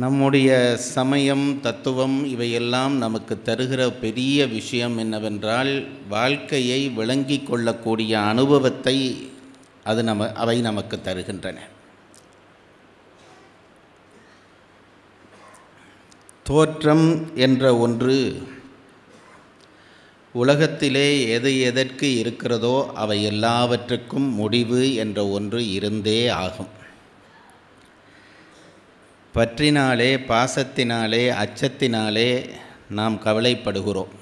நம்முடைய சமயம் தத்துவம் இவையெல்லாம் நமக்கு தருகிற பெரிய விஷயம் என்னவென்றால் வாழ்க்கையை விளங்கி கொள்ளக்கூடிய அனுபவத்தை அது நம அவை நமக்கு தருகின்றன தோற்றம் என்ற ஒன்று உலகத்திலே எது எதற்கு இருக்கிறதோ அவை எல்லாவற்றுக்கும் முடிவு என்ற ஒன்று இருந்தே ஆகும் பற்றினாலே பாசத்தினாலே அச்சத்தினாலே நாம் கவலைப்படுகிறோம்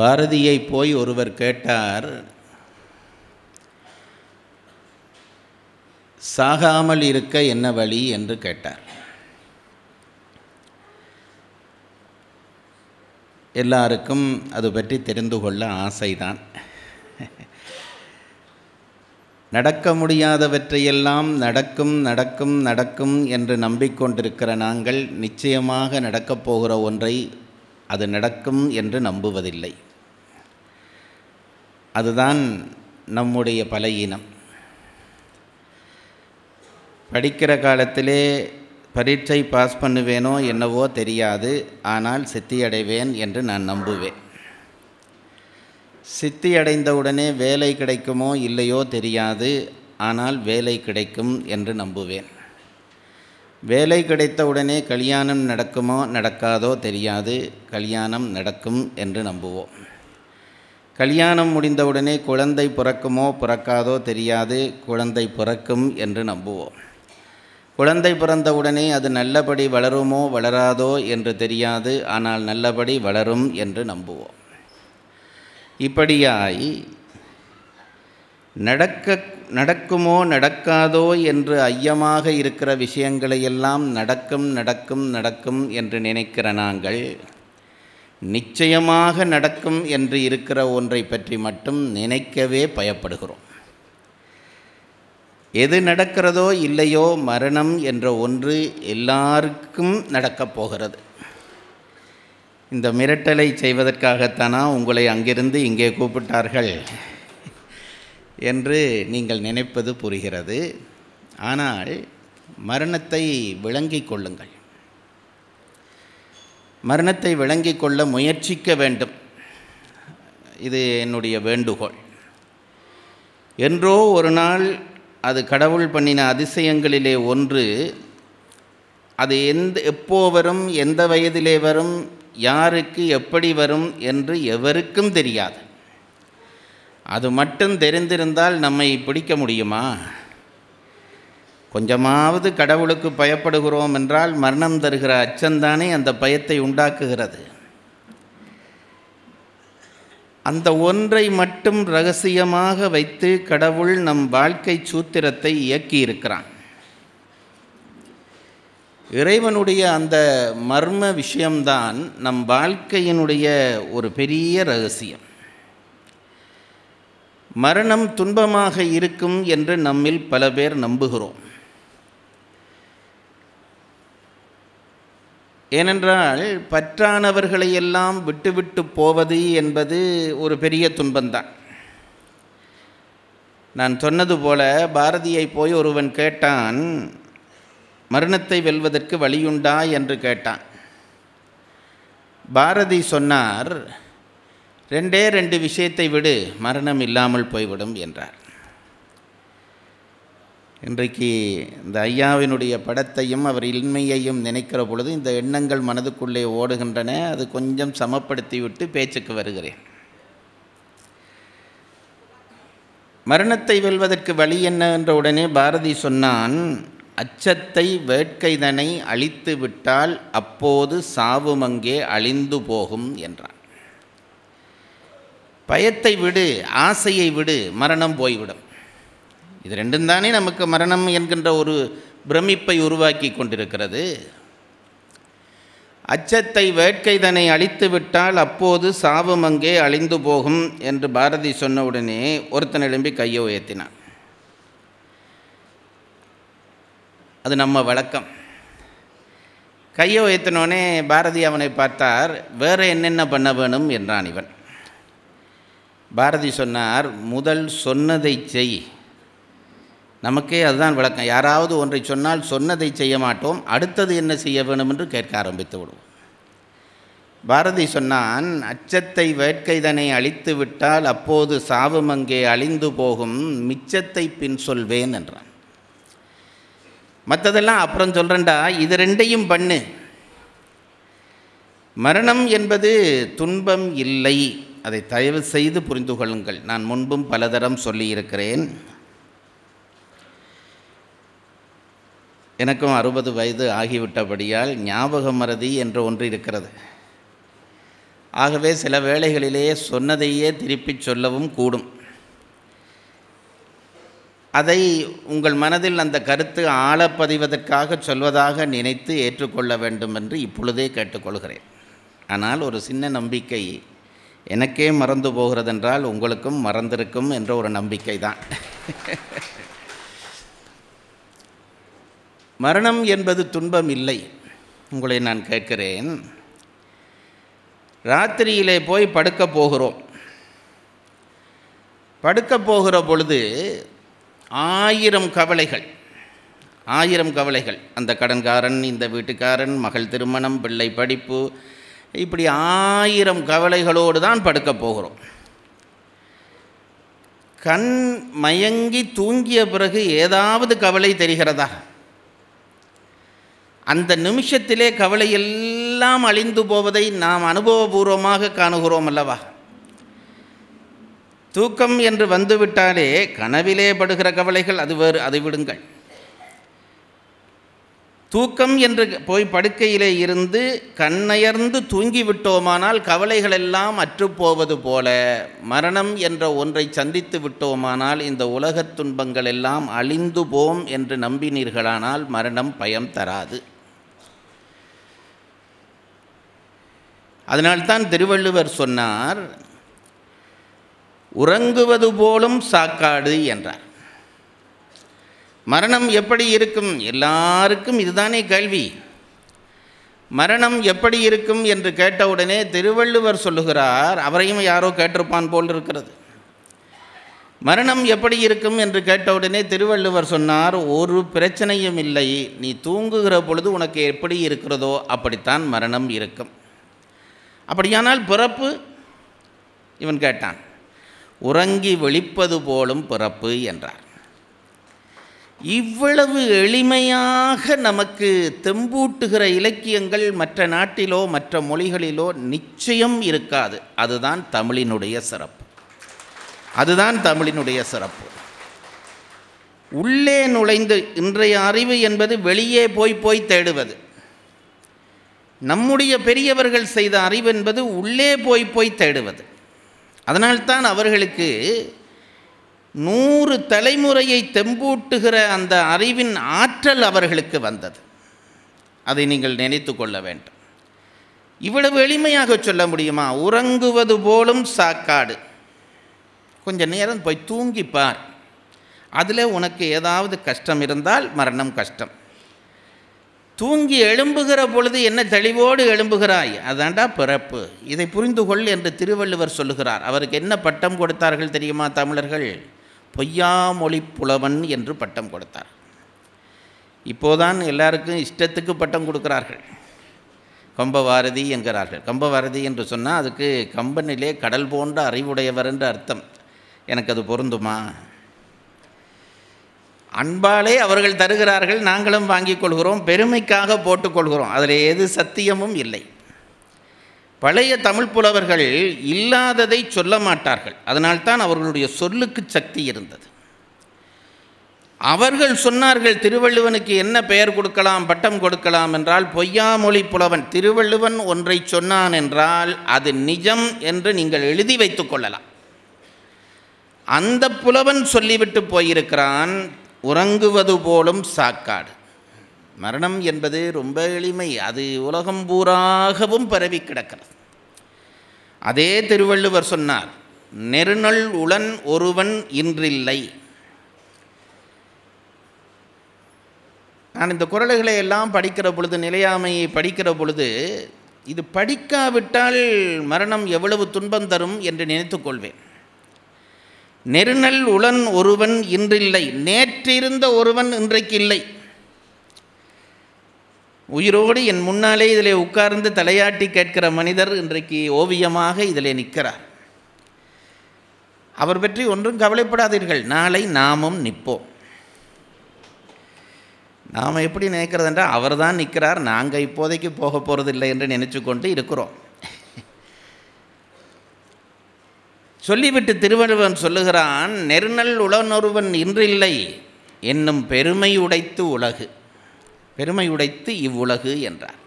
பாரதியை போய் ஒருவர் கேட்டார் சாகாமல் இருக்க என்ன வழி என்று கேட்டார் எல்லாருக்கும் அது பற்றி தெரிந்து கொள்ள ஆசைதான் நடக்க முடியாதவற்றையெல்லாம் நடக்கும் நடக்கும் நடக்கும் என்று நம்பிக்கொண்டிருக்கிற நாங்கள் நிச்சயமாக நடக்கப் போகிற ஒன்றை அது நடக்கும் என்று நம்புவதில்லை அதுதான் நம்முடைய பல இனம் படிக்கிற காலத்திலே பரீட்சை பாஸ் பண்ணுவேனோ என்னவோ தெரியாது ஆனால் சித்தியடைவேன் என்று நான் நம்புவேன் சித்தி அடைந்தவுடனே வேலை கிடைக்குமோ இல்லையோ தெரியாது ஆனால் வேலை கிடைக்கும் என்று நம்புவேன் வேலை கிடைத்தவுடனே கல்யாணம் நடக்குமோ நடக்காதோ தெரியாது கல்யாணம் நடக்கும் என்று நம்புவோம் கல்யாணம் முடிந்தவுடனே குழந்தை பிறக்குமோ பிறக்காதோ தெரியாது குழந்தை பிறக்கும் என்று நம்புவோம் குழந்தை பிறந்தவுடனே அது நல்லபடி வளருமோ வளராதோ என்று தெரியாது ஆனால் நல்லபடி வளரும் என்று நம்புவோம் இப்படியாய் நடக்க நடக்குமோ நடக்காதோ என்று ஐயமாக இருக்கிற விஷயங்களையெல்லாம் நடக்கும் நடக்கும் நடக்கும் என்று நினைக்கிற நாங்கள் நிச்சயமாக நடக்கும் என்று இருக்கிற ஒன்றை பற்றி மட்டும் நினைக்கவே பயப்படுகிறோம் எது நடக்கிறதோ இல்லையோ மரணம் என்ற ஒன்று எல்லாருக்கும் நடக்கப் போகிறது இந்த மிரட்டலை செய்வதற்காகத்தானா உங்களை அங்கிருந்து இங்கே கூப்பிட்டார்கள் என்று நீங்கள் நினைப்பது புரிகிறது ஆனால் மரணத்தை விளங்கி கொள்ளுங்கள் மரணத்தை விளங்கிக் கொள்ள முயற்சிக்க வேண்டும் இது என்னுடைய வேண்டுகோள் என்றோ ஒரு நாள் அது கடவுள் பண்ணின அதிசயங்களிலே ஒன்று அது எந்த எப்போ வரும் எந்த வயதிலே வரும் யாருக்கு எப்படி வரும் என்று எவருக்கும் தெரியாது அது மட்டும் தெரிந்திருந்தால் நம்மை பிடிக்க முடியுமா கொஞ்சமாவது கடவுளுக்கு பயப்படுகிறோம் என்றால் மரணம் தருகிற அச்சந்தானே அந்த பயத்தை உண்டாக்குகிறது அந்த ஒன்றை மட்டும் ரகசியமாக வைத்து கடவுள் நம் வாழ்க்கை சூத்திரத்தை இயக்கியிருக்கிறான் இறைவனுடைய அந்த மர்ம விஷயம்தான் நம் வாழ்க்கையினுடைய ஒரு பெரிய ரகசியம் மரணம் துன்பமாக இருக்கும் என்று நம்மில் பல பேர் நம்புகிறோம் ஏனென்றால் பற்றானவர்களை எல்லாம் விட்டுவிட்டு போவது என்பது ஒரு பெரிய துன்பந்தான் நான் சொன்னது போல பாரதியை போய் ஒருவன் கேட்டான் மரணத்தை வெல்வதற்கு வழியுண்டா என்று கேட்டான் பாரதி சொன்னார் ரெண்டே ரெண்டு விஷயத்தை விடு மரணம் இல்லாமல் போய்விடும் என்றார் இன்றைக்கு இந்த ஐயாவினுடைய படத்தையும் அவர் இன்மையையும் நினைக்கிற பொழுது இந்த எண்ணங்கள் மனதுக்குள்ளே ஓடுகின்றன அது கொஞ்சம் சமப்படுத்திவிட்டு பேச்சுக்கு வருகிறேன் மரணத்தை வெல்வதற்கு வழி என்ன என்ற உடனே பாரதி சொன்னான் அச்சத்தை வேட்கைதனை அழித்து விட்டால் அப்போது சாவுமங்கே அழிந்து போகும் என்றான் பயத்தை விடு ஆசையை விடு மரணம் போய்விடும் இது ரெண்டும் தானே நமக்கு மரணம் என்கின்ற ஒரு பிரமிப்பை உருவாக்கி கொண்டிருக்கிறது அச்சத்தை வேட்கைதனை அழித்து விட்டால் அப்போது சாவுமங்கே அழிந்து போகும் என்று பாரதி சொன்னவுடனே ஒருத்தன் எழும்பி கையை உயர்த்தினான் அது நம்ம வழக்கம் கையை உயர்த்தினோடனே பாரதி அவனை பார்த்தார் வேறு என்னென்ன பண்ண வேணும் என்றான் இவன் பாரதி சொன்னார் முதல் சொன்னதை செய் நமக்கே அதுதான் விளக்கம் யாராவது ஒன்றை சொன்னால் சொன்னதை செய்ய மாட்டோம் அடுத்தது என்ன செய்ய வேணும் என்று கேட்க ஆரம்பித்து விடுவோம் பாரதி சொன்னான் அச்சத்தை வேட்கைதனை அழித்து விட்டால் அப்போது சாவும் அங்கே அழிந்து போகும் மிச்சத்தை பின் சொல்வேன் என்றான் மற்றதெல்லாம் அப்புறம் சொல்கிறேன்டா இது ரெண்டையும் பண்ணு மரணம் என்பது துன்பம் இல்லை அதை தயவு செய்து புரிந்து கொள்ளுங்கள் நான் முன்பும் பலதரம் சொல்லியிருக்கிறேன் எனக்கும் அறுபது வயது ஆகிவிட்டபடியால் ஞாபக மறதி என்ற ஒன்று இருக்கிறது ஆகவே சில வேளைகளிலேயே சொன்னதையே திருப்பிச் சொல்லவும் கூடும் அதை உங்கள் மனதில் அந்த கருத்து ஆழப்பதிவதற்காக சொல்வதாக நினைத்து ஏற்றுக்கொள்ள வேண்டும் என்று இப்பொழுதே கேட்டுக்கொள்கிறேன் ஆனால் ஒரு சின்ன நம்பிக்கை எனக்கே மறந்து போகிறதென்றால் உங்களுக்கும் மறந்திருக்கும் என்ற ஒரு நம்பிக்கை தான் மரணம் என்பது துன்பம் இல்லை உங்களை நான் கேட்கிறேன் ராத்திரியிலே போய் படுக்கப் போகிறோம் படுக்கப் போகிற பொழுது ஆயிரம் கவலைகள் ஆயிரம் கவலைகள் அந்த கடன்காரன் இந்த வீட்டுக்காரன் மகள் திருமணம் பிள்ளை படிப்பு இப்படி ஆயிரம் கவலைகளோடு தான் படுக்கப் போகிறோம் கண் மயங்கி தூங்கிய பிறகு ஏதாவது கவலை தெரிகிறதா அந்த நிமிஷத்திலே கவலை எல்லாம் அழிந்து போவதை நாம் அனுபவபூர்வமாக காணுகிறோம் அல்லவா தூக்கம் என்று வந்துவிட்டாலே கனவிலே படுகிற கவலைகள் அது வேறு அதை விடுங்கள் தூக்கம் என்று போய் படுக்கையிலே இருந்து கண்ணயர்ந்து தூங்கிவிட்டோமானால் கவலைகள் எல்லாம் அற்றுப்போவது போல மரணம் என்ற ஒன்றை சந்தித்து விட்டோமானால் இந்த உலகத் துன்பங்கள் எல்லாம் அழிந்து போம் என்று நம்பினீர்களானால் மரணம் பயம் தராது அதனால்தான் திருவள்ளுவர் சொன்னார் உறங்குவது போலும் சாக்காடு என்றார் மரணம் எப்படி இருக்கும் எல்லாருக்கும் இதுதானே கேள்வி மரணம் எப்படி இருக்கும் என்று கேட்டவுடனே திருவள்ளுவர் சொல்லுகிறார் அவரையும் யாரோ கேட்டிருப்பான் போல் இருக்கிறது மரணம் எப்படி இருக்கும் என்று கேட்டவுடனே திருவள்ளுவர் சொன்னார் ஒரு பிரச்சனையும் இல்லை நீ தூங்குகிற பொழுது உனக்கு எப்படி இருக்கிறதோ அப்படித்தான் மரணம் இருக்கும் அப்படியானால் பிறப்பு இவன் கேட்டான் உறங்கி வெளிப்பது போலும் பிறப்பு என்றார் இவ்வளவு எளிமையாக நமக்கு தெம்பூட்டுகிற இலக்கியங்கள் மற்ற நாட்டிலோ மற்ற மொழிகளிலோ நிச்சயம் இருக்காது அதுதான் தமிழினுடைய சிறப்பு அதுதான் தமிழினுடைய சிறப்பு உள்ளே நுழைந்து இன்றைய அறிவு என்பது வெளியே போய் போய் தேடுவது நம்முடைய பெரியவர்கள் செய்த அறிவு என்பது உள்ளே போய் போய் தேடுவது அதனால்தான் அவர்களுக்கு நூறு தலைமுறையை தெம்பூட்டுகிற அந்த அறிவின் ஆற்றல் அவர்களுக்கு வந்தது அதை நீங்கள் நினைத்து கொள்ள வேண்டும் இவ்வளவு எளிமையாக சொல்ல முடியுமா உறங்குவது போலும் சாக்காடு கொஞ்ச நேரம் போய் தூங்கிப்பார் அதில் உனக்கு ஏதாவது கஷ்டம் இருந்தால் மரணம் கஷ்டம் தூங்கி எழும்புகிற பொழுது என்ன தெளிவோடு எழும்புகிறாய் அதாண்டா பிறப்பு இதை புரிந்து கொள் என்று திருவள்ளுவர் சொல்லுகிறார் அவருக்கு என்ன பட்டம் கொடுத்தார்கள் தெரியுமா தமிழர்கள் பொய்யாமொழி புலவன் என்று பட்டம் கொடுத்தார் இப்போதான் எல்லாருக்கும் இஷ்டத்துக்கு பட்டம் கொடுக்கிறார்கள் கம்பவாரதி என்கிறார்கள் கம்பவாரதி என்று சொன்னால் அதுக்கு கம்பனிலே கடல் போன்ற அறிவுடையவர் என்று அர்த்தம் எனக்கு அது பொருந்துமா அன்பாலே அவர்கள் தருகிறார்கள் நாங்களும் வாங்கிக் கொள்கிறோம் பெருமைக்காக போட்டுக்கொள்கிறோம் அதில் எது சத்தியமும் இல்லை பழைய தமிழ் புலவர்கள் இல்லாததை சொல்ல மாட்டார்கள் அதனால்தான் அவர்களுடைய சொல்லுக்கு சக்தி இருந்தது அவர்கள் சொன்னார்கள் திருவள்ளுவனுக்கு என்ன பெயர் கொடுக்கலாம் பட்டம் கொடுக்கலாம் என்றால் பொய்யாமொழி புலவன் திருவள்ளுவன் ஒன்றை சொன்னான் என்றால் அது நிஜம் என்று நீங்கள் எழுதி வைத்துக் கொள்ளலாம் அந்த புலவன் சொல்லிவிட்டு போயிருக்கிறான் உறங்குவது போலும் சாக்காடு மரணம் என்பது ரொம்ப எளிமை அது உலகம் பூராகவும் பரவி கிடக்கிறது அதே திருவள்ளுவர் சொன்னார் நெருநல் உளன் ஒருவன் இன்றில்லை நான் இந்த குரல்களை எல்லாம் படிக்கிற பொழுது நிலையாமையை படிக்கிற பொழுது இது படிக்காவிட்டால் மரணம் எவ்வளவு துன்பம் தரும் என்று நினைத்துக்கொள்வேன் நெருநல் உளன் ஒருவன் இன்றில்லை நேற்றிருந்த ஒருவன் இன்றைக்கு இல்லை உயிரோடு என் முன்னாலே இதில் உட்கார்ந்து தலையாட்டி கேட்கிற மனிதர் இன்றைக்கு ஓவியமாக இதில் நிற்கிறார் அவர் பற்றி ஒன்றும் கவலைப்படாதீர்கள் நாளை நாமும் நிற்போம் நாம் எப்படி நினைக்கிறதென்றால் அவர் தான் நிற்கிறார் நாங்கள் இப்போதைக்கு போக போகிறதில்லை என்று நினச்சி கொண்டு இருக்கிறோம் சொல்லிவிட்டு திருவள்ளுவன் சொல்லுகிறான் நெருநல் உளநொருவன் இன்றில்லை என்னும் பெருமை உடைத்து உலகு பெருமை உடைத்து இவ்வுலகு என்றார்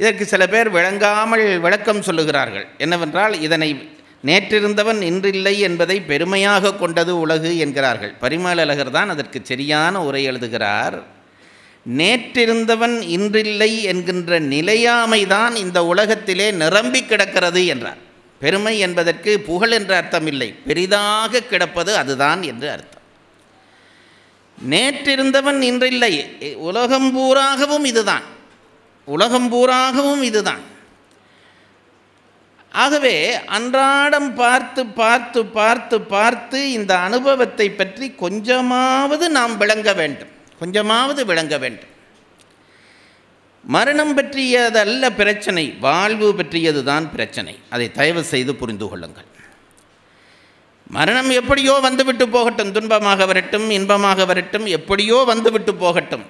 இதற்கு சில பேர் விளங்காமல் விளக்கம் சொல்லுகிறார்கள் என்னவென்றால் இதனை நேற்றிருந்தவன் இன்றில்லை என்பதை பெருமையாக கொண்டது உலகு என்கிறார்கள் பரிமேலழகர் தான் அதற்கு சரியான உரை எழுதுகிறார் நேற்றிருந்தவன் இன்றில்லை என்கின்ற நிலையாமைதான் இந்த உலகத்திலே நிரம்பி கிடக்கிறது என்றார் பெருமை என்பதற்கு புகழ் என்ற அர்த்தம் இல்லை பெரிதாக கிடப்பது அதுதான் என்று அர்த்தம் நேற்றிருந்தவன் இன்றில்லை உலகம் பூராகவும் இதுதான் உலகம் பூராகவும் இதுதான் ஆகவே அன்றாடம் பார்த்து பார்த்து பார்த்து பார்த்து இந்த அனுபவத்தை பற்றி கொஞ்சமாவது நாம் விளங்க வேண்டும் கொஞ்சமாவது விளங்க வேண்டும் மரணம் பற்றியதல்ல பிரச்சனை வாழ்வு பற்றியது தான் பிரச்சனை அதை தயவு செய்து புரிந்து கொள்ளுங்கள் மரணம் எப்படியோ வந்துவிட்டு போகட்டும் துன்பமாக வரட்டும் இன்பமாக வரட்டும் எப்படியோ வந்துவிட்டு போகட்டும்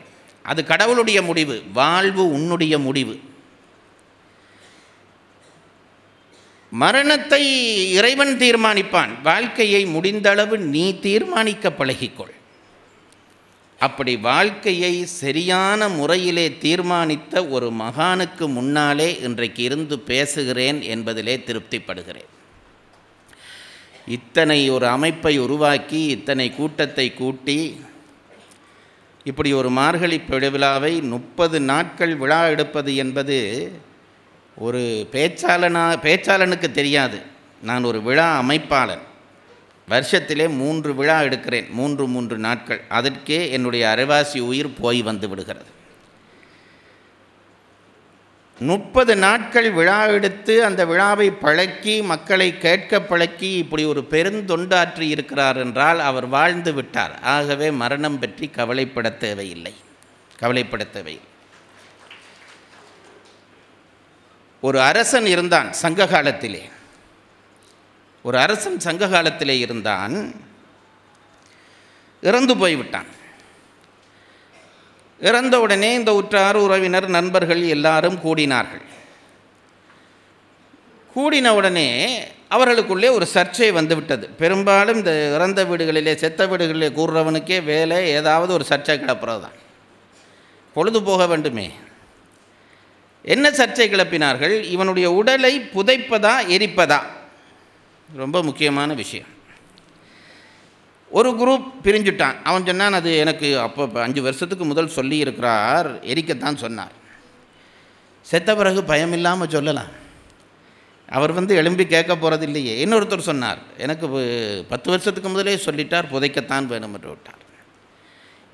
அது கடவுளுடைய முடிவு வாழ்வு உன்னுடைய முடிவு மரணத்தை இறைவன் தீர்மானிப்பான் வாழ்க்கையை முடிந்தளவு நீ தீர்மானிக்க பழகிக்கொள் அப்படி வாழ்க்கையை சரியான முறையிலே தீர்மானித்த ஒரு மகானுக்கு முன்னாலே இன்றைக்கு இருந்து பேசுகிறேன் என்பதிலே திருப்திப்படுகிறேன் இத்தனை ஒரு அமைப்பை உருவாக்கி இத்தனை கூட்டத்தை கூட்டி இப்படி ஒரு மார்கழி பெருவிழாவை முப்பது நாட்கள் விழா எடுப்பது என்பது ஒரு பேச்சாளனா பேச்சாளனுக்கு தெரியாது நான் ஒரு விழா அமைப்பாளன் வருஷத்திலே மூன்று விழா எடுக்கிறேன் மூன்று மூன்று நாட்கள் அதற்கே என்னுடைய அரைவாசி உயிர் போய் வந்து விடுகிறது முப்பது நாட்கள் விழா எடுத்து அந்த விழாவை பழக்கி மக்களை கேட்க பழக்கி இப்படி ஒரு பெருந்தொண்டாற்றி இருக்கிறார் என்றால் அவர் வாழ்ந்து விட்டார் ஆகவே மரணம் பற்றி கவலைப்பட தேவையில்லை கவலைப்பட தேவையில்லை ஒரு அரசன் இருந்தான் சங்ககாலத்திலே ஒரு அரசன் சங்க காலத்திலே இருந்தான் இறந்து போய்விட்டான் இறந்த உடனே இந்த உற்றார் உறவினர் நண்பர்கள் எல்லாரும் கூடினார்கள் கூடின உடனே அவர்களுக்குள்ளே ஒரு சர்ச்சை வந்துவிட்டது பெரும்பாலும் இந்த இறந்த வீடுகளிலே செத்த வீடுகளிலே கூறுறவனுக்கே வேலை ஏதாவது ஒரு சர்ச்சை கிளப்புறது தான் பொழுது போக வேண்டுமே என்ன சர்ச்சை கிளப்பினார்கள் இவனுடைய உடலை புதைப்பதா எரிப்பதா ரொம்ப முக்கியமான விஷயம் ஒரு குரூப் பிரிஞ்சுட்டான் அவன் சொன்னான் அது எனக்கு அப்போ அஞ்சு வருஷத்துக்கு முதல் சொல்லியிருக்கிறார் எரிக்கத்தான் சொன்னார் செத்த பிறகு பயம் இல்லாமல் சொல்லலாம் அவர் வந்து எழும்பி கேட்க போகிறதில்லையே இன்னொருத்தர் சொன்னார் எனக்கு பத்து வருஷத்துக்கு முதலே சொல்லிட்டார் புதைக்கத்தான் வேணும் என்று விட்டார்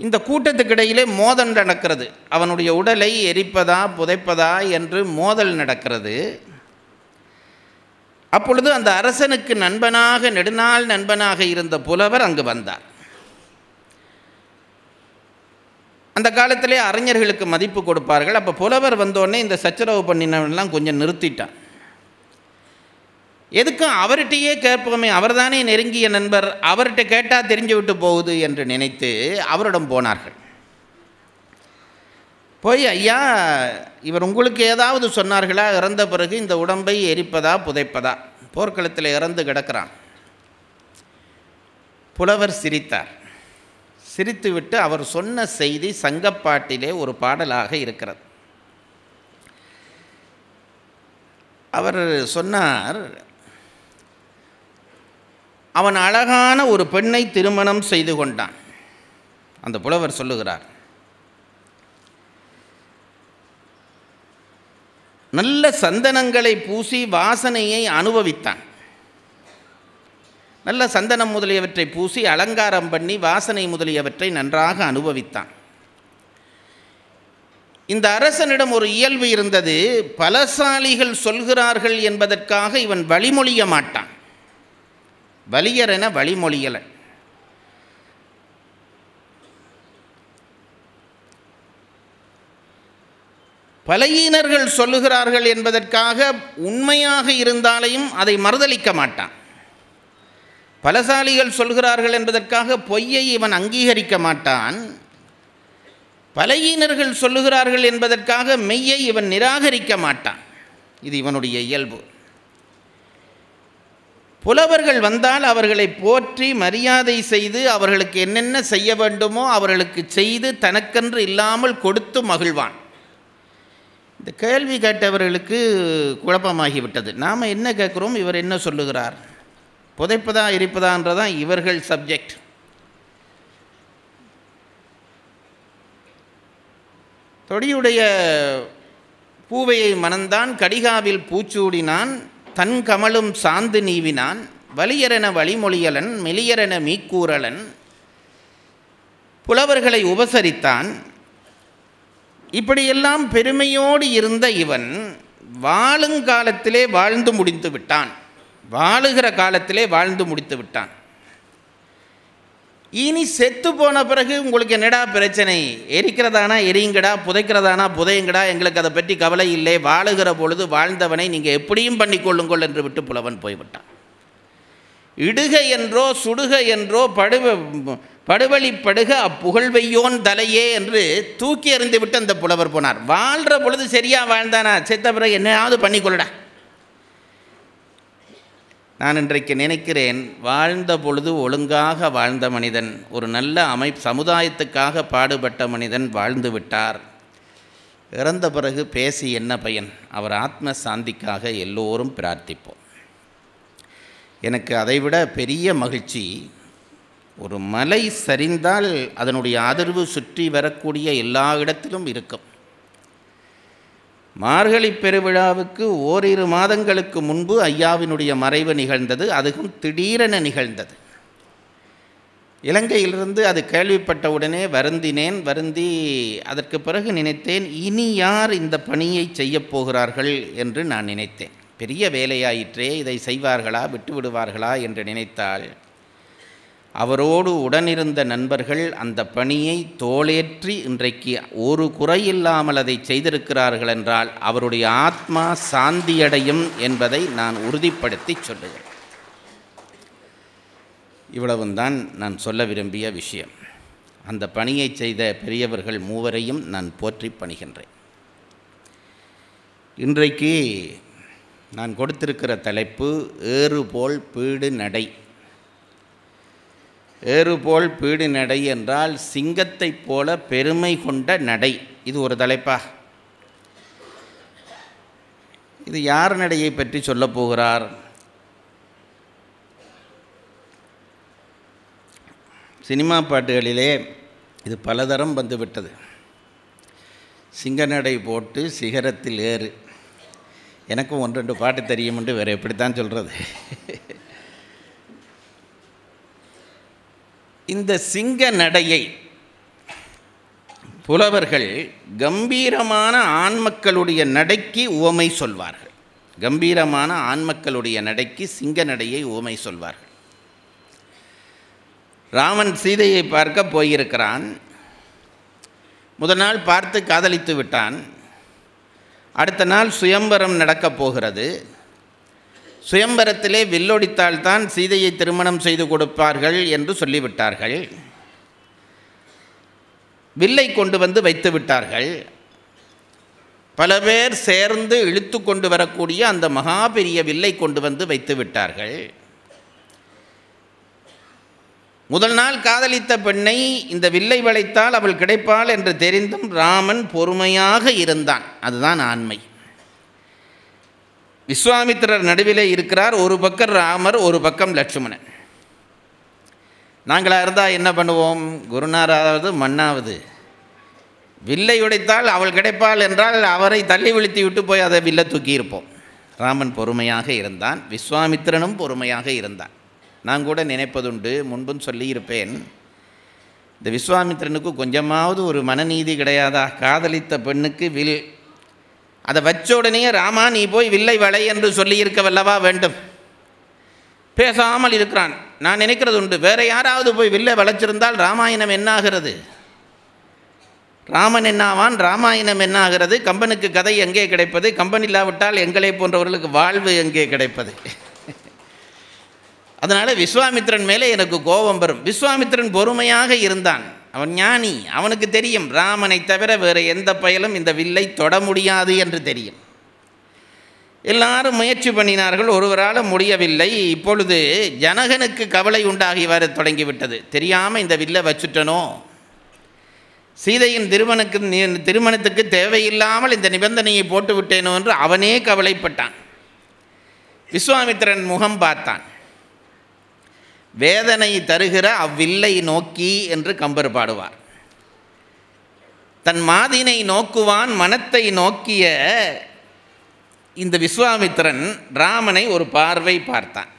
இந்த கூட்டத்துக்கிடையிலே மோதல் நடக்கிறது அவனுடைய உடலை எரிப்பதா புதைப்பதா என்று மோதல் நடக்கிறது அப்பொழுது அந்த அரசனுக்கு நண்பனாக நெடுநாள் நண்பனாக இருந்த புலவர் அங்கு வந்தார் அந்த காலத்திலே அறிஞர்களுக்கு மதிப்பு கொடுப்பார்கள் அப்போ புலவர் வந்தோடனே இந்த சச்சரவு பண்ணினவன்லாம் கொஞ்சம் நிறுத்திட்டான் எதுக்கும் அவர்கிட்டயே கேட்போமே அவர் தானே நெருங்கிய நண்பர் அவர்கிட்ட கேட்டால் தெரிஞ்சு விட்டு போகுது என்று நினைத்து அவரிடம் போனார்கள் போய் ஐயா இவர் உங்களுக்கு ஏதாவது சொன்னார்களா இறந்த பிறகு இந்த உடம்பை எரிப்பதா புதைப்பதா போர்க்களத்தில் இறந்து கிடக்கிறான் புலவர் சிரித்தார் சிரித்துவிட்டு அவர் சொன்ன செய்தி சங்கப்பாட்டிலே ஒரு பாடலாக இருக்கிறது அவர் சொன்னார் அவன் அழகான ஒரு பெண்ணை திருமணம் செய்து கொண்டான் அந்த புலவர் சொல்லுகிறார் நல்ல சந்தனங்களை பூசி வாசனையை அனுபவித்தான் நல்ல சந்தனம் முதலியவற்றை பூசி அலங்காரம் பண்ணி வாசனை முதலியவற்றை நன்றாக அனுபவித்தான் இந்த அரசனிடம் ஒரு இயல்பு இருந்தது பலசாலிகள் சொல்கிறார்கள் என்பதற்காக இவன் வழிமொழிய மாட்டான் வலியரென வழிமொழியலை பலையினர்கள் சொல்லுகிறார்கள் என்பதற்காக உண்மையாக இருந்தாலையும் அதை மறுதளிக்க மாட்டான் பலசாலிகள் சொல்கிறார்கள் என்பதற்காக பொய்யை இவன் அங்கீகரிக்க மாட்டான் பலையினர்கள் சொல்லுகிறார்கள் என்பதற்காக மெய்யை இவன் நிராகரிக்க மாட்டான் இது இவனுடைய இயல்பு புலவர்கள் வந்தால் அவர்களை போற்றி மரியாதை செய்து அவர்களுக்கு என்னென்ன செய்ய வேண்டுமோ அவர்களுக்கு செய்து தனக்கென்று இல்லாமல் கொடுத்து மகிழ்வான் இந்த கேள்வி கேட்டவர்களுக்கு குழப்பமாகிவிட்டது நாம் என்ன கேட்குறோம் இவர் என்ன சொல்லுகிறார் புதைப்பதா இருப்பதான்றதான் இவர்கள் சப்ஜெக்ட் தொடியுடைய பூவையை மணந்தான் கடிகாவில் பூச்சூடினான் தன் கமலும் சாந்து நீவினான் வலியரென வழிமொழியலன் மெலியரென மீக்கூறலன் புலவர்களை உபசரித்தான் இப்படியெல்லாம் பெருமையோடு இருந்த இவன் வாழுங்காலத்திலே வாழ்ந்து முடிந்து விட்டான் வாழுகிற காலத்திலே வாழ்ந்து முடித்து விட்டான் இனி செத்து போன பிறகு உங்களுக்கு என்னடா பிரச்சனை எரிக்கிறதானா எரியுங்கடா புதைக்கிறதானா புதையுங்கடா எங்களுக்கு அதை பற்றி கவலை இல்லை வாழுகிற பொழுது வாழ்ந்தவனை நீங்கள் எப்படியும் பண்ணிக்கொள்ளுங்கள் என்று விட்டு புலவன் போய்விட்டான் இடுக என்றோ சுடுக என்றோ படுவ படுவழிப்படுக அப்புகழ்வையோன் தலையே என்று தூக்கி எறிந்துவிட்டு அந்த புலவர் போனார் வாழ்கிற பொழுது சரியாக வாழ்ந்தானா செத்த பிறகு என்னையாவது பண்ணிக்கொள்ளடா நான் இன்றைக்கு நினைக்கிறேன் வாழ்ந்த பொழுது ஒழுங்காக வாழ்ந்த மனிதன் ஒரு நல்ல அமை சமுதாயத்துக்காக பாடுபட்ட மனிதன் வாழ்ந்து விட்டார் இறந்த பிறகு பேசி என்ன பயன் அவர் ஆத்ம சாந்திக்காக எல்லோரும் பிரார்த்திப்போம் எனக்கு அதைவிட பெரிய மகிழ்ச்சி ஒரு மலை சரிந்தால் அதனுடைய ஆதரவு சுற்றி வரக்கூடிய எல்லா இடத்திலும் இருக்கும் மார்கழி பெருவிழாவுக்கு ஓரிரு மாதங்களுக்கு முன்பு ஐயாவினுடைய மறைவு நிகழ்ந்தது அதுவும் திடீரென நிகழ்ந்தது இலங்கையிலிருந்து அது கேள்விப்பட்ட உடனே வருந்தினேன் வருந்தி அதற்கு பிறகு நினைத்தேன் இனி யார் இந்த பணியை செய்யப்போகிறார்கள் என்று நான் நினைத்தேன் பெரிய வேலையாயிற்றே இதை செய்வார்களா விட்டு விடுவார்களா என்று நினைத்தால் அவரோடு உடனிருந்த நண்பர்கள் அந்த பணியை தோளேற்றி இன்றைக்கு ஒரு குறையில்லாமல் அதை செய்திருக்கிறார்கள் என்றால் அவருடைய ஆத்மா சாந்தியடையும் என்பதை நான் உறுதிப்படுத்தி சொல்லுகிறேன் இவ்வளவுந்தான் நான் சொல்ல விரும்பிய விஷயம் அந்த பணியை செய்த பெரியவர்கள் மூவரையும் நான் போற்றி பணிகின்றேன் இன்றைக்கு நான் கொடுத்திருக்கிற தலைப்பு ஏறுபோல் பீடு நடை ஏறுபோல் பீடு நடை என்றால் சிங்கத்தைப் போல பெருமை கொண்ட நடை இது ஒரு தலைப்பா இது யார் நடையை பற்றி சொல்லப் போகிறார் சினிமா பாட்டுகளிலே இது பலதரம் வந்துவிட்டது சிங்க நடை போட்டு சிகரத்தில் ஏறு எனக்கும் ஒன்று ரெண்டு பாட்டு தெரியும் என்று வேறு எப்படித்தான் சொல்கிறது இந்த சிங்க நடையை புலவர்கள் கம்பீரமான ஆண்மக்களுடைய நடைக்கு உவமை சொல்வார்கள் கம்பீரமான ஆண்மக்களுடைய நடைக்கு சிங்க நடையை உவமை சொல்வார்கள் ராமன் சீதையை பார்க்க போயிருக்கிறான் முதல் நாள் பார்த்து காதலித்து விட்டான் அடுத்த நாள் சுயம்பரம் நடக்கப் போகிறது சுயம்பரத்திலே வில்லொடித்தால்தான் சீதையை திருமணம் செய்து கொடுப்பார்கள் என்று சொல்லிவிட்டார்கள் வில்லை கொண்டு வந்து வைத்து விட்டார்கள் பல பேர் சேர்ந்து இழுத்து கொண்டு வரக்கூடிய அந்த மகா பெரிய வில்லை கொண்டு வந்து வைத்து விட்டார்கள் முதல் நாள் காதலித்த பெண்ணை இந்த வில்லை வளைத்தால் அவள் கிடைப்பாள் என்று தெரிந்தும் ராமன் பொறுமையாக இருந்தான் அதுதான் ஆண்மை விஸ்வாமித்திரர் நடுவிலே இருக்கிறார் ஒரு பக்கம் ராமர் ஒரு பக்கம் லட்சுமணன் நாங்களாக இருந்தால் என்ன பண்ணுவோம் குருநாராவது மண்ணாவது வில்லை உடைத்தால் அவள் கிடைப்பாள் என்றால் அவரை தள்ளி விழுத்தி விட்டு போய் அதை வில்லை தூக்கியிருப்போம் ராமன் பொறுமையாக இருந்தான் விஸ்வாமித்திரனும் பொறுமையாக இருந்தான் நான் கூட நினைப்பதுண்டு முன்பும் சொல்லியிருப்பேன் இந்த விஸ்வாமித்திரனுக்கு கொஞ்சமாவது ஒரு மனநீதி கிடையாதா காதலித்த பெண்ணுக்கு வில் அதை வச்ச உடனே ராமா நீ போய் வில்லை வளை என்று சொல்லியிருக்க வல்லவா வேண்டும் பேசாமல் இருக்கிறான் நான் நினைக்கிறது உண்டு வேறு யாராவது போய் வில்லை வளைச்சிருந்தால் ராமாயணம் என்னாகிறது ராமன் என்னாவான் ராமாயணம் என்னாகிறது கம்பனுக்கு கதை எங்கே கிடைப்பது கம்பன் இல்லாவிட்டால் எங்களை போன்றவர்களுக்கு வாழ்வு எங்கே கிடைப்பது அதனால் விஸ்வாமித்திரன் மேலே எனக்கு கோபம் வரும் விஸ்வாமித்திரன் பொறுமையாக இருந்தான் அவன் ஞானி அவனுக்கு தெரியும் ராமனை தவிர வேறு எந்த பயலும் இந்த வில்லை தொட முடியாது என்று தெரியும் எல்லாரும் முயற்சி பண்ணினார்கள் ஒருவரால் முடியவில்லை இப்பொழுது ஜனகனுக்கு கவலை உண்டாகி வர தொடங்கிவிட்டது தெரியாமல் இந்த வில்லை வச்சுட்டனோ சீதையின் திருமணக்கு திருமணத்துக்கு தேவையில்லாமல் இந்த நிபந்தனையை போட்டு விட்டேனோ என்று அவனே கவலைப்பட்டான் விஸ்வாமித்திரன் முகம் பார்த்தான் வேதனை தருகிற அவ்வில்லை நோக்கி என்று கம்பர் பாடுவார் தன் மாதினை நோக்குவான் மனத்தை நோக்கிய இந்த விஸ்வாமித்திரன் ராமனை ஒரு பார்வை பார்த்தான்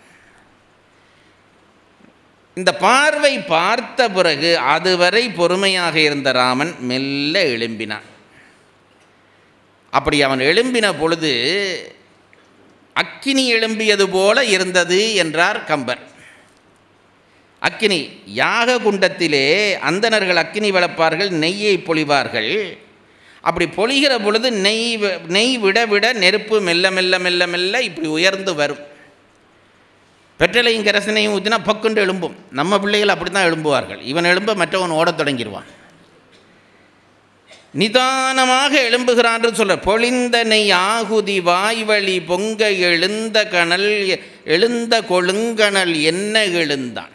இந்த பார்வை பார்த்த பிறகு அதுவரை பொறுமையாக இருந்த ராமன் மெல்ல எழும்பினான் அப்படி அவன் எழும்பின பொழுது அக்கினி எழும்பியது போல இருந்தது என்றார் கம்பர் அக்கினி யாக குண்டத்திலே அந்தனர்கள் அக்கினி வளர்ப்பார்கள் நெய்யை பொழிவார்கள் அப்படி பொழிகிற பொழுது நெய் நெய் விட விட நெருப்பு மெல்ல மெல்ல மெல்ல மெல்ல இப்படி உயர்ந்து வரும் பெற்றலையும் கரசனையும் ஊற்றினா பக்குண்டு எழும்பும் நம்ம பிள்ளைகள் அப்படி தான் எழும்புவார்கள் இவன் எழும்ப மற்றவன் ஓடத் தொடங்கிடுவான் நிதானமாக எழும்புகிறான் சொல்ற பொழிந்த நெய் ஆகுதி வாய்வழி பொங்க எழுந்த கணல் எழுந்த கொழுங்கணல் என்ன எழுந்தான்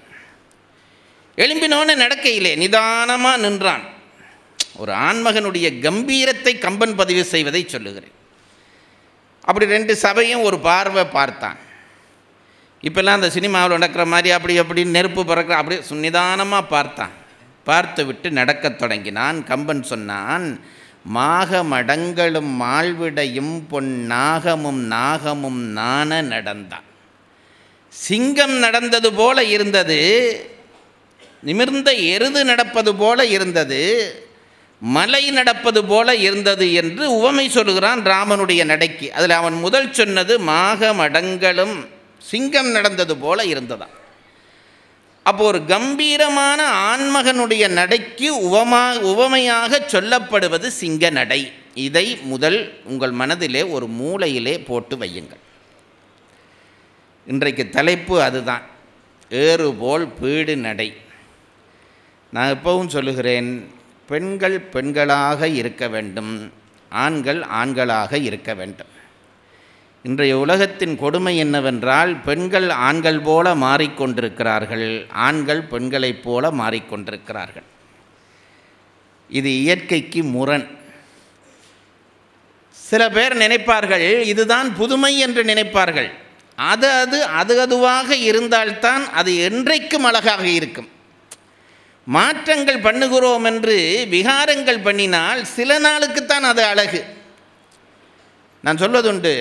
எழும்பினோன்னு நடக்கையிலே நிதானமாக நின்றான் ஒரு ஆண்மகனுடைய கம்பீரத்தை கம்பன் பதிவு செய்வதை சொல்லுகிறேன் அப்படி ரெண்டு சபையும் ஒரு பார்வை பார்த்தான் இப்போல்லாம் அந்த சினிமாவில் நடக்கிற மாதிரி அப்படி அப்படி நெருப்பு பறக்கிற அப்படி நிதானமாக பார்த்தான் பார்த்து விட்டு நடக்கத் தொடங்கினான் கம்பன் சொன்னான் மாக மடங்களும் மாழ்விடையும் பொன் நாகமும் நாகமும் நான நடந்தான் சிங்கம் நடந்தது போல இருந்தது நிமிர்ந்த எருது நடப்பது போல இருந்தது மலை நடப்பது போல இருந்தது என்று உவமை சொல்கிறான் ராமனுடைய நடைக்கு அதில் அவன் முதல் சொன்னது மாகமடங்களும் சிங்கம் நடந்தது போல இருந்ததாம் அப்போ ஒரு கம்பீரமான ஆண்மகனுடைய நடைக்கு உவமா உவமையாக சொல்லப்படுவது சிங்க நடை இதை முதல் உங்கள் மனதிலே ஒரு மூளையிலே போட்டு வையுங்கள் இன்றைக்கு தலைப்பு அதுதான் ஏறுபோல் பீடு நடை நான் எப்பவும் சொல்லுகிறேன் பெண்கள் பெண்களாக இருக்க வேண்டும் ஆண்கள் ஆண்களாக இருக்க வேண்டும் இன்றைய உலகத்தின் கொடுமை என்னவென்றால் பெண்கள் ஆண்கள் போல மாறிக்கொண்டிருக்கிறார்கள் ஆண்கள் பெண்களைப் போல மாறிக்கொண்டிருக்கிறார்கள் இது இயற்கைக்கு முரண் சில பேர் நினைப்பார்கள் இதுதான் புதுமை என்று நினைப்பார்கள் அது அது அது அதுவாக இருந்தால்தான் அது என்றைக்கும் அழகாக இருக்கும் மாற்றங்கள் பண்ணுகிறோம் என்று விகாரங்கள் பண்ணினால் சில நாளுக்குத்தான் அது அழகு நான் சொல்வதுண்டு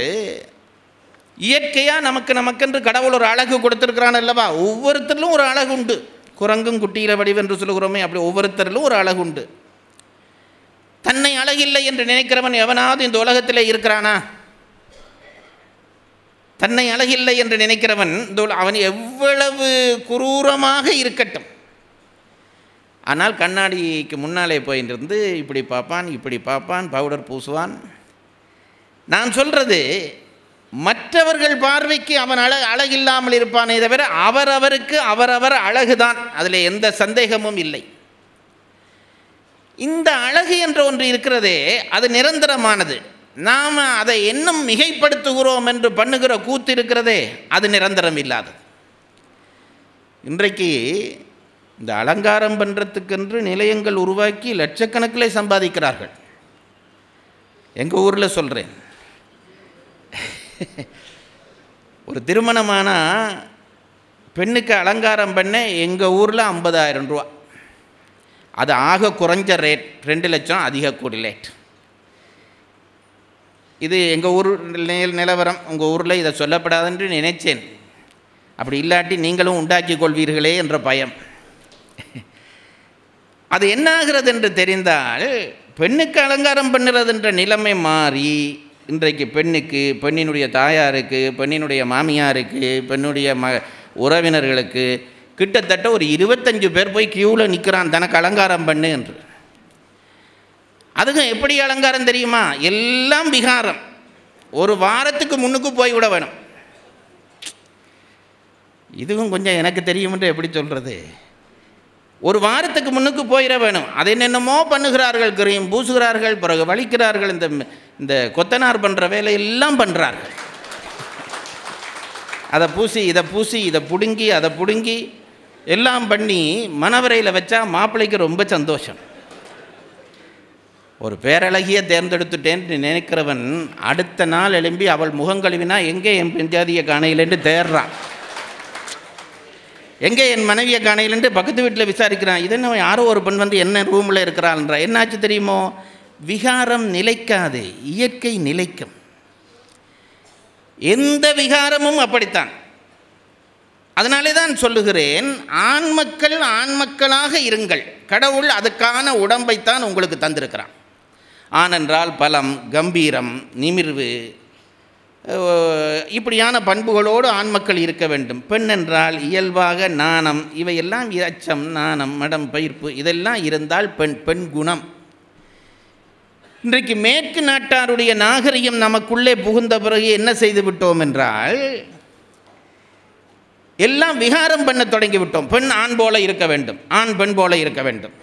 இயற்கையாக நமக்கு நமக்கென்று கடவுள் ஒரு அழகு கொடுத்துருக்கிறான் அல்லவா ஒவ்வொருத்தரிலும் ஒரு அழகு உண்டு குரங்கும் குட்டியில என்று சொல்கிறோமே அப்படி ஒவ்வொருத்தரிலும் ஒரு அழகு உண்டு தன்னை அழகில்லை என்று நினைக்கிறவன் எவனாவது இந்த உலகத்தில் இருக்கிறானா தன்னை அழகில்லை என்று நினைக்கிறவன் இந்த அவன் எவ்வளவு குரூரமாக இருக்கட்டும் ஆனால் கண்ணாடிக்கு முன்னாலே போயின்றிருந்து இப்படி பார்ப்பான் இப்படி பார்ப்பான் பவுடர் பூசுவான் நான் சொல்கிறது மற்றவர்கள் பார்வைக்கு அவன் அழ அழகில்லாமல் இருப்பானே தவிர அவரவருக்கு அவரவர் அழகுதான் அதில் எந்த சந்தேகமும் இல்லை இந்த அழகு என்ற ஒன்று இருக்கிறதே அது நிரந்தரமானது நாம் அதை இன்னும் மிகைப்படுத்துகிறோம் என்று பண்ணுகிற கூத்து இருக்கிறதே அது நிரந்தரம் இல்லாதது இன்றைக்கு இந்த அலங்காரம் பண்ணுறதுக்கென்று நிலையங்கள் உருவாக்கி லட்சக்கணக்கில் சம்பாதிக்கிறார்கள் எங்கள் ஊரில் சொல்கிறேன் ஒரு திருமணமானால் பெண்ணுக்கு அலங்காரம் பண்ண எங்கள் ஊரில் ஐம்பதாயிரம் ரூபா அது ஆக குறைஞ்ச ரேட் ரெண்டு லட்சம் அதிக கூடி ரேட் இது எங்கள் ஊர் நிலவரம் உங்கள் ஊரில் இதை சொல்லப்படாதென்று நினைச்சேன் அப்படி இல்லாட்டி நீங்களும் உண்டாக்கி கொள்வீர்களே என்ற பயம் அது என்னாகிறது என்று தெரிந்தால் பெண்ணுக்கு அலங்காரம் பண்ணுறது என்ற நிலைமை மாறி இன்றைக்கு பெண்ணுக்கு பெண்ணினுடைய தாயாருக்கு பெண்ணினுடைய மாமியாருக்கு பெண்ணுடைய ம உறவினர்களுக்கு கிட்டத்தட்ட ஒரு இருபத்தஞ்சு பேர் போய் கியூவில் நிற்கிறான் தனக்கு அலங்காரம் பண்ணு என்று அதுக்கும் எப்படி அலங்காரம் தெரியுமா எல்லாம் விகாரம் ஒரு வாரத்துக்கு முன்னுக்கு போய்விட வேணும் இதுவும் கொஞ்சம் எனக்கு தெரியுமென்று எப்படி சொல்கிறது ஒரு வாரத்துக்கு முன்னுக்கு போயிட வேணும் அதை என்னென்னமோ பண்ணுகிறார்கள் கிரியும் பூசுகிறார்கள் பிறகு வலிக்கிறார்கள் இந்த இந்த கொத்தனார் பண்ணுற வேலையெல்லாம் பண்ணுறார்கள் அதை பூசி இதை பூசி இதை பிடுங்கி அதை பிடுங்கி எல்லாம் பண்ணி மனவரையில் வச்சா மாப்பிள்ளைக்கு ரொம்ப சந்தோஷம் ஒரு பேரழகியை தேர்ந்தெடுத்துட்டேன்னு நினைக்கிறவன் அடுத்த நாள் எழும்பி அவள் கழுவினா எங்கே என் பெஞ்சாதியை காணையிலேன்னு தேர்றான் எங்கே என் மனைவியை காணையிலன்ட்டு பக்கத்து வீட்டில் விசாரிக்கிறான் இதென்ன யாரோ ஒரு பெண் வந்து என்ன ரூமில் இருக்கிறாள்ன்ற என்னாச்சு தெரியுமோ விகாரம் நிலைக்காது இயற்கை நிலைக்கும் எந்த விகாரமும் அப்படித்தான் அதனாலே தான் சொல்லுகிறேன் ஆண் மக்கள் ஆண் மக்களாக இருங்கள் கடவுள் அதுக்கான உடம்பைத்தான் உங்களுக்கு தந்திருக்கிறான் ஆனென்றால் பலம் கம்பீரம் நிமிர்வு இப்படியான பண்புகளோடு ஆண்மக்கள் இருக்க வேண்டும் பெண் என்றால் இயல்பாக நாணம் இவையெல்லாம் இரச்சம் நாணம் மடம் பயிர்ப்பு இதெல்லாம் இருந்தால் பெண் பெண் குணம் இன்றைக்கு மேற்கு நாட்டாருடைய நாகரிகம் நமக்குள்ளே புகுந்த பிறகு என்ன செய்து விட்டோம் என்றால் எல்லாம் விகாரம் பண்ண தொடங்கிவிட்டோம் பெண் ஆண் போல இருக்க வேண்டும் ஆண் பெண் போல இருக்க வேண்டும்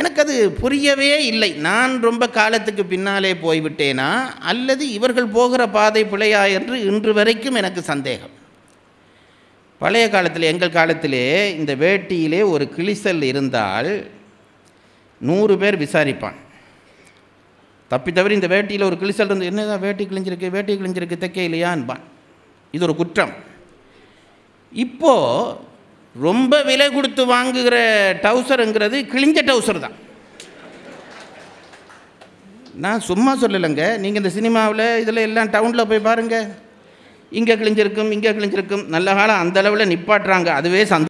எனக்கு அது புரியவே இல்லை நான் ரொம்ப காலத்துக்கு பின்னாலே போய்விட்டேனா அல்லது இவர்கள் போகிற பாதை பிழையா என்று இன்று வரைக்கும் எனக்கு சந்தேகம் பழைய காலத்தில் எங்கள் காலத்திலே இந்த வேட்டியிலே ஒரு கிளிசல் இருந்தால் நூறு பேர் விசாரிப்பான் தப்பி தவிர இந்த வேட்டியில் ஒரு கிளிசல் இருந்து என்னதான் வேட்டி கிழிஞ்சிருக்கு வேட்டி கிழிஞ்சிருக்கு தைக்க இல்லையான்பான் இது ஒரு குற்றம் இப்போது ரொம்ப விலை கொடுத்து வாங்குகிற டவுசருங்கிறது கிழிஞ்ச டவுசர் தான் நான் சும்மா சொல்லலைங்க நீங்கள் இந்த சினிமாவில் இதில் எல்லாம் டவுனில் போய் பாருங்கள் இங்கே கிழிஞ்சிருக்கும் இங்கே கிழிஞ்சிருக்கும் நல்ல காலம் அந்த அளவில் நிப்பாட்டுறாங்க அதுவே சந்தோஷம்